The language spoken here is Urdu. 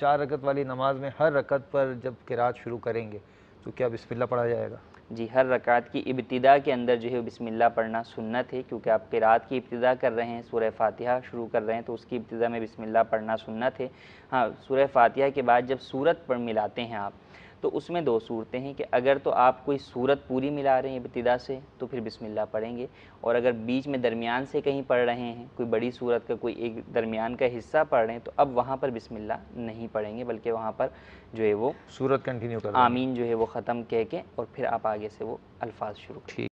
چار رکت والی نماز میں ہر رکت پر جب قرآت شروع کریں گے تو کیا بسم اللہ پڑھا جائے گا جی ہر رکعت کی ابتدا کے اندر جو ہے بسم اللہ پڑھنا سنت ہے کیونکہ آپ قرآت کی ابتدا کر رہے ہیں سورہ فاتحہ شروع کر رہے ہیں تو اس کی ابتدا میں بسم اللہ پڑھنا سنت ہے ہاں سورہ فاتحہ کے بعد جب سورت پر ملاتے ہیں آپ تو اس میں دو صورتیں ہیں کہ اگر تو آپ کوئی صورت پوری ملا رہے ہیں ابتدا سے تو پھر بسم اللہ پڑھیں گے اور اگر بیچ میں درمیان سے کہیں پڑھ رہے ہیں کوئی بڑی صورت کا کوئی ایک درمیان کا حصہ پڑھ رہے ہیں تو اب وہاں پر بسم اللہ نہیں پڑھیں گے بلکہ وہاں پر جو ہے وہ صورت کنٹینیو کر آمین جو ہے وہ ختم کہہ کے اور پھر آپ آگے سے وہ الفاظ شروع کریں